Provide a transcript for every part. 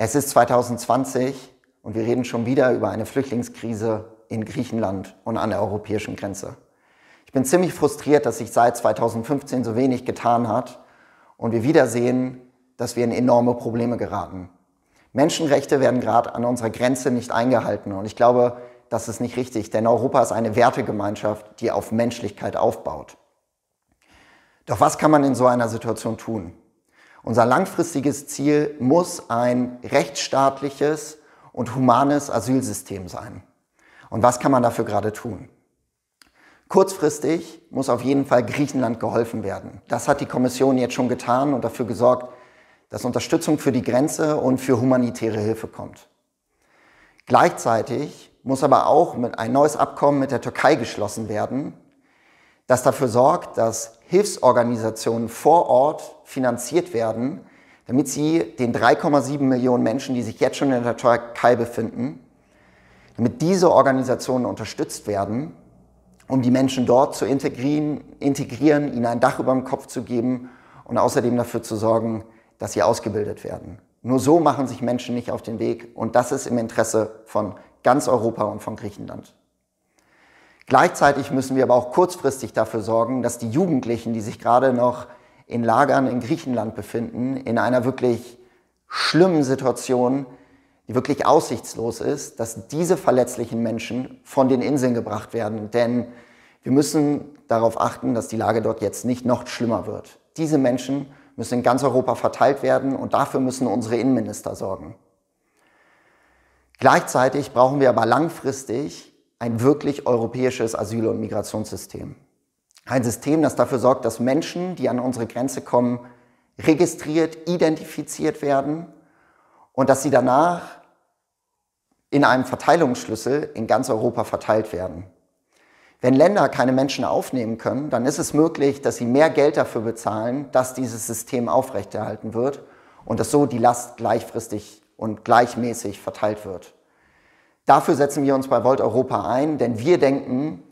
Es ist 2020 und wir reden schon wieder über eine Flüchtlingskrise in Griechenland und an der europäischen Grenze. Ich bin ziemlich frustriert, dass sich seit 2015 so wenig getan hat und wir wieder sehen, dass wir in enorme Probleme geraten. Menschenrechte werden gerade an unserer Grenze nicht eingehalten und ich glaube, das ist nicht richtig, denn Europa ist eine Wertegemeinschaft, die auf Menschlichkeit aufbaut. Doch was kann man in so einer Situation tun? Unser langfristiges Ziel muss ein rechtsstaatliches und humanes Asylsystem sein. Und was kann man dafür gerade tun? Kurzfristig muss auf jeden Fall Griechenland geholfen werden. Das hat die Kommission jetzt schon getan und dafür gesorgt, dass Unterstützung für die Grenze und für humanitäre Hilfe kommt. Gleichzeitig muss aber auch ein neues Abkommen mit der Türkei geschlossen werden, das dafür sorgt, dass Hilfsorganisationen vor Ort finanziert werden, damit sie den 3,7 Millionen Menschen, die sich jetzt schon in der Türkei befinden, damit diese Organisationen unterstützt werden, um die Menschen dort zu integrieren, integrieren, ihnen ein Dach über dem Kopf zu geben und außerdem dafür zu sorgen, dass sie ausgebildet werden. Nur so machen sich Menschen nicht auf den Weg und das ist im Interesse von ganz Europa und von Griechenland. Gleichzeitig müssen wir aber auch kurzfristig dafür sorgen, dass die Jugendlichen, die sich gerade noch in Lagern in Griechenland befinden, in einer wirklich schlimmen Situation, die wirklich aussichtslos ist, dass diese verletzlichen Menschen von den Inseln gebracht werden. Denn wir müssen darauf achten, dass die Lage dort jetzt nicht noch schlimmer wird. Diese Menschen müssen in ganz Europa verteilt werden und dafür müssen unsere Innenminister sorgen. Gleichzeitig brauchen wir aber langfristig ein wirklich europäisches Asyl- und Migrationssystem. Ein System, das dafür sorgt, dass Menschen, die an unsere Grenze kommen, registriert, identifiziert werden und dass sie danach in einem Verteilungsschlüssel in ganz Europa verteilt werden. Wenn Länder keine Menschen aufnehmen können, dann ist es möglich, dass sie mehr Geld dafür bezahlen, dass dieses System aufrechterhalten wird und dass so die Last gleichfristig und gleichmäßig verteilt wird. Dafür setzen wir uns bei Volt Europa ein, denn wir denken,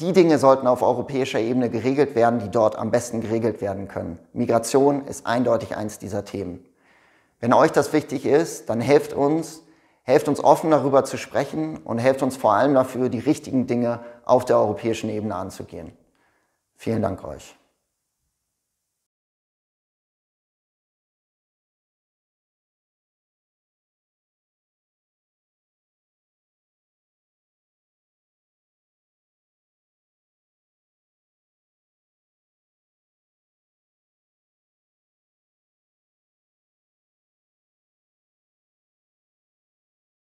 die Dinge sollten auf europäischer Ebene geregelt werden, die dort am besten geregelt werden können. Migration ist eindeutig eins dieser Themen. Wenn euch das wichtig ist, dann helft uns, helft uns offen darüber zu sprechen und helft uns vor allem dafür, die richtigen Dinge auf der europäischen Ebene anzugehen. Vielen Dank euch.